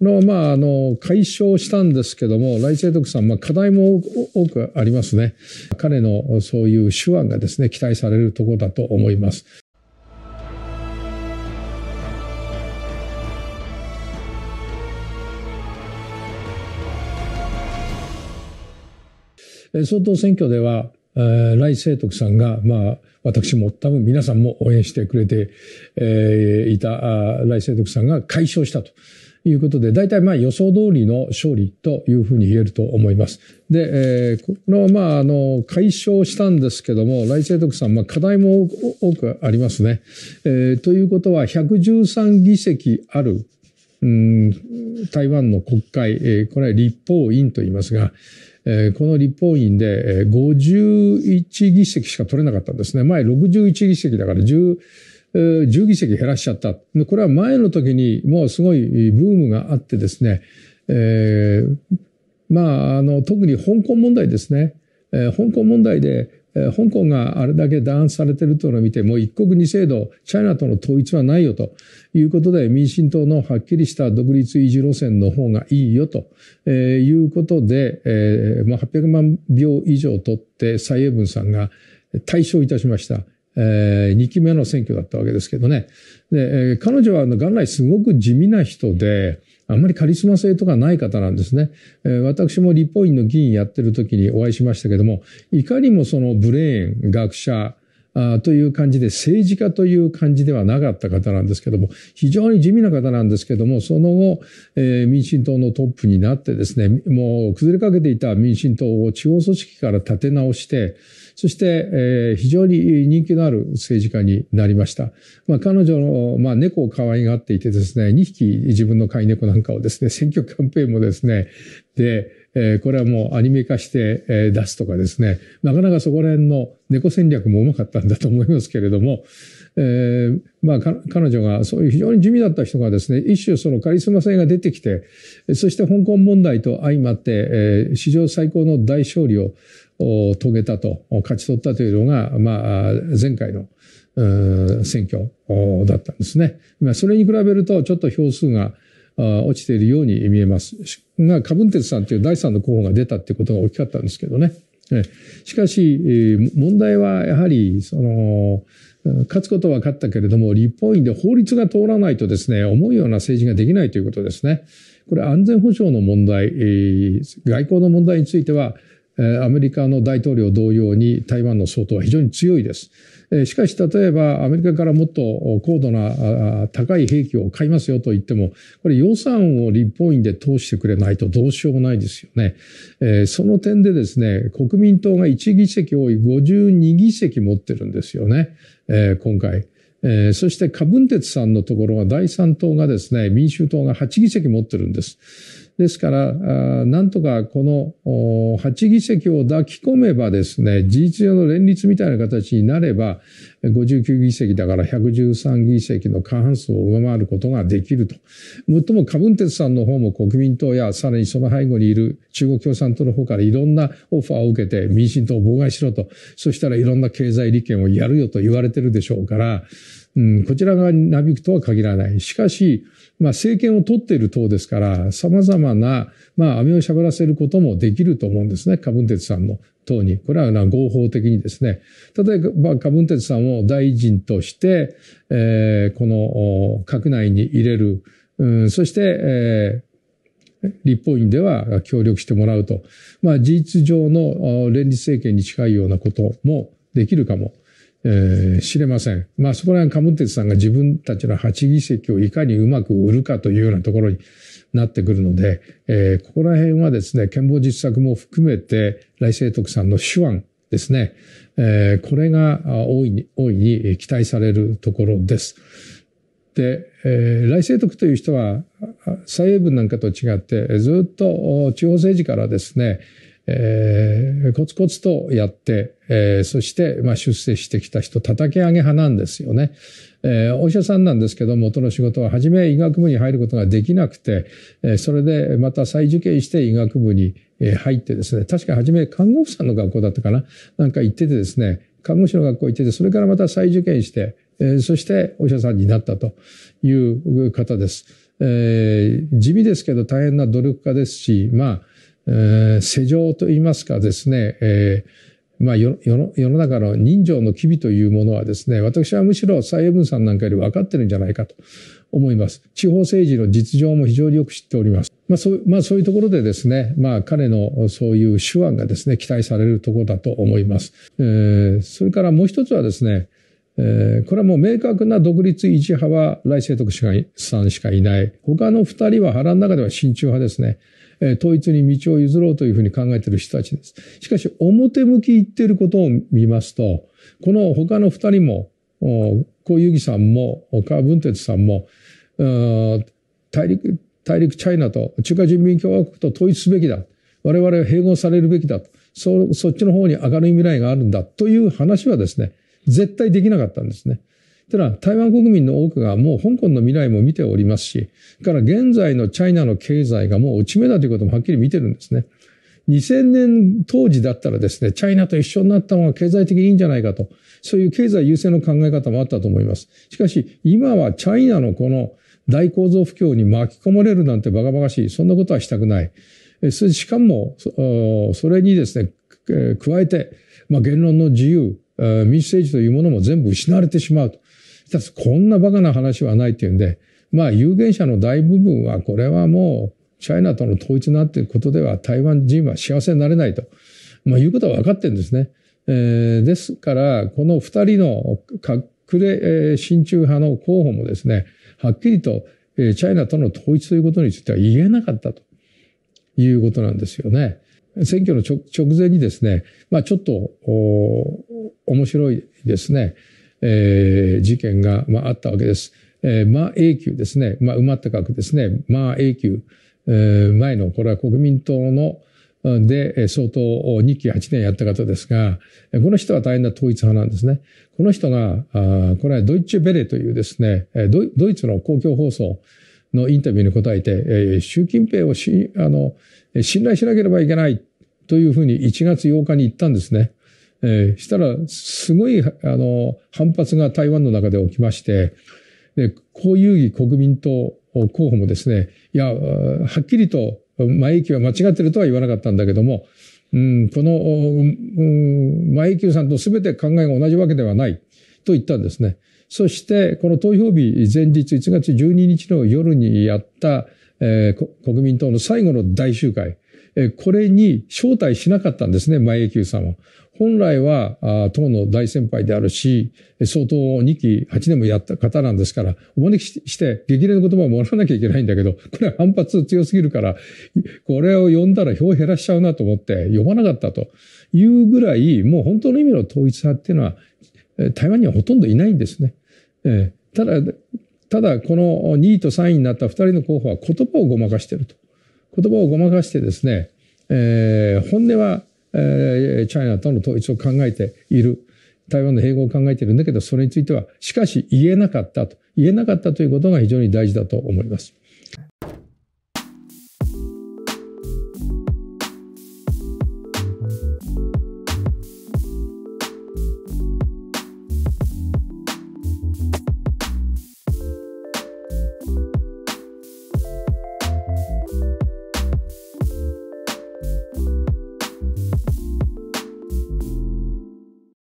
の、まあ、あの、解消したんですけども、来ド徳さん、まあ、課題も多くありますね。彼のそういう手腕がですね、期待されるところだと思います。総統選挙では、来清徳さんが、まあ、私も多分皆さんも応援してくれて、えー、いた来清徳さんが解消したと。いうことで、大体まあ予想通りの勝利というふうに言えると思います。で、えー、これはまあ、あの、解消したんですけども、来世徳さん、まあ課題も多くありますね。えー、ということは、113議席ある、うん、台湾の国会、えー、これは立法院と言いますが、えー、この立法院で、えー、51議席しか取れなかったんですね。前61議席だから10、10議席減らしちゃった。これは前の時にもうすごいブームがあってですね、えー、まあ、あの、特に香港問題ですね。えー、香港問題で、えー、香港があれだけ弾圧されてるというのを見て、もう一国二制度、チャイナとの統一はないよということで、民進党のはっきりした独立維持路線の方がいいよと、えー、いうことで、えー、まあ、800万票以上取って蔡英文さんが対象いたしました。えー、2期目の選挙だったわけですけどね。で、えー、彼女は元来すごく地味な人で、あんまりカリスマ性とかない方なんですね。えー、私も立法院の議員やってる時にお会いしましたけども、いかにもそのブレーン、学者、という感じで政治家という感じではなかった方なんですけども、非常に地味な方なんですけども、その後、えー、民進党のトップになってですね、もう崩れかけていた民進党を地方組織から立て直して、そして、えー、非常に人気のある政治家になりました。まあ、彼女の、まあ、猫を可愛がっていてですね、2匹自分の飼い猫なんかをですね、選挙キャンペーンもですね、で、えこれはもうアニメ化して、え出すとかですね、なかなかそこら辺の猫戦略もうまかったんだと思いますけれども、えー、まあ、彼女が、そういう非常に地味だった人がですね、一種そのカリスマ性が出てきて、そして香港問題と相まって、えー、史上最高の大勝利を遂げたと、勝ち取ったというのが、まあ、前回の、選挙だったんですね。まあ、それに比べると、ちょっと票数が、落ちているように見えます。が、カブンテツさんという第3の候補が出たっていうことが大きかったんですけどね。しかし、問題はやはり、その、勝つことは勝ったけれども、立法院で法律が通らないとですね、思うような政治ができないということですね。これ安全保障の問題、外交の問題については、アメリカの大統領同様に台湾の総統は非常に強いです。しかし例えばアメリカからもっと高度な高い兵器を買いますよと言ってもこれ予算を立法院で通してくれないとどうしようもないですよね。その点でですね国民党が1議席多い52議席持ってるんですよね今回。えー、そしてカブンテツさんのところは第3党がですね、民衆党が8議席持ってるんです。ですから、なんとかこの8議席を抱き込めばですね、事実上の連立みたいな形になれば、59議席だから113議席の過半数を上回ることができると。もっとも、カブンテツさんの方も国民党や、さらにその背後にいる中国共産党の方からいろんなオファーを受けて、民進党を妨害しろと。そしたらいろんな経済利権をやるよと言われてるでしょうから、うん、こちら側になびくとは限らない。しかし、まあ、政権を取っている党ですから、様々な、まあ、網をしゃぶらせることもできると思うんですね。カブンテツさんの党に。これは合法的にですね。例えば、カブンテツさんを大臣として、えー、この、閣内に入れる。うん、そして、えー、立法院では協力してもらうと。まあ、事実上の連立政権に近いようなこともできるかもえー、知れません。まあ、そこら辺、カムテツさんが自分たちの8議席をいかにうまく売るかというようなところになってくるので、えー、ここら辺はですね、憲法実作も含めて、来世徳さんの手腕ですね、えー、これが大いに、大いに期待されるところです。で、えー、来世徳という人は、蔡英文なんかと違って、ずっと地方政治からですね、えー、コツコツとやって、えー、そして、まあ、出世してきた人、叩き上げ派なんですよね。えー、お医者さんなんですけど、元の仕事は、初め医学部に入ることができなくて、えー、それでまた再受験して医学部に入ってですね、確か初め看護婦さんの学校だったかななんか行っててですね、看護師の学校行ってて、それからまた再受験して、えー、そしてお医者さんになったという方です。えー、地味ですけど大変な努力家ですし、まあ、えー、世情といいますかですね、えー、まあ世の、中の人情の機微というものはですね、私はむしろ蔡英文さんなんかより分かってるんじゃないかと思います。地方政治の実情も非常によく知っております。まあそうまあ、そういうところでですね、まあ、彼のそういう手腕がですね、期待されるところだと思います。えー、それからもう一つはですね、えー、これはもう明確な独立維持派は来世徳さんしかいない。他の二人は腹の中では親中派ですね。え統一に道を譲ろうというふうに考えている人たちです。しかし、表向き言っていることを見ますと、この他の二人も、こうゆぎさんも、川文哲さんも、大陸、大陸チャイナと中華人民共和国と統一すべきだ。我々は併合されるべきだと。そ、そっちの方に明るい未来があるんだという話はですね、絶対できなかったんですね。ただ、台湾国民の多くがもう香港の未来も見ておりますし、から現在のチャイナの経済がもう落ち目だということもはっきり見てるんですね。2000年当時だったらですね、チャイナと一緒になった方が経済的にいいんじゃないかと、そういう経済優先の考え方もあったと思います。しかし、今はチャイナのこの大構造不況に巻き込まれるなんてバカバカしい。そんなことはしたくない。しかも、それにですね、加えて、まあ、言論の自由、民主政治というものも全部失われてしまうと。ただし、こんなバカな話はないっていうんで、まあ、有権者の大部分は、これはもう、チャイナとの統一なんていことでは台湾人は幸せになれないと、まあ、いうことは分かってるんですね。えー、ですから、この二人の隠れ親中派の候補もですね、はっきりと、チャイナとの統一ということについては言えなかったということなんですよね。選挙の直前にですね、まあちょっと、面白いですね、えー、事件が、まあ、あったわけです。えー、まあ永久ですね、まあ埋まった額ですね、まあ永久、えー、前の、これは国民党の、で、相当2期8年やった方ですが、この人は大変な統一派なんですね。この人が、これはドイツベレというですね、ドイツの公共放送、のインタビューに答えて、えー、習近平をしあの信頼しなければいけないというふうに1月8日に言ったんですね。えー、したら、すごい、あの、反発が台湾の中で起きまして、で、こういう国民党候補もですね、いや、はっきりと、前駅は間違ってるとは言わなかったんだけども、うん、この、うん、前駅さんと全て考えが同じわけではないと言ったんですね。そして、この投票日前日1月12日の夜にやった、えー、国民党の最後の大集会、えー、これに招待しなかったんですね、前永久さんは。本来は、党の大先輩であるし、総統を2期8年もやった方なんですから、お招きして、激励の言葉をもらわなきゃいけないんだけど、これは反発強すぎるから、これを呼んだら票を減らしちゃうなと思って、呼ばなかったというぐらい、もう本当の意味の統一派っていうのは、台湾にはほとんどいないんですね。えー、ただ、ただ、この2位と3位になった2人の候補は言葉をごまかしていると。言葉をごまかしてですね、えー、本音は、えー、チャイナとの統一を考えている。台湾の併合を考えているんだけど、それについては、しかし言えなかったと。言えなかったということが非常に大事だと思います。